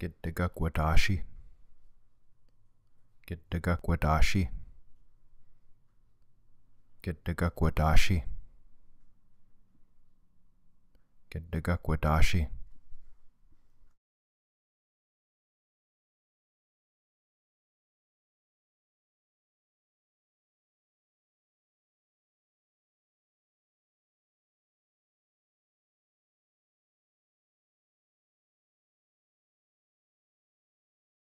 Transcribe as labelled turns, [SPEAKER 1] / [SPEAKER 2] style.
[SPEAKER 1] Get Dagakwadashi. Get Dagakwadashi. Get Dagakwadashi. Get Dagakwadashi.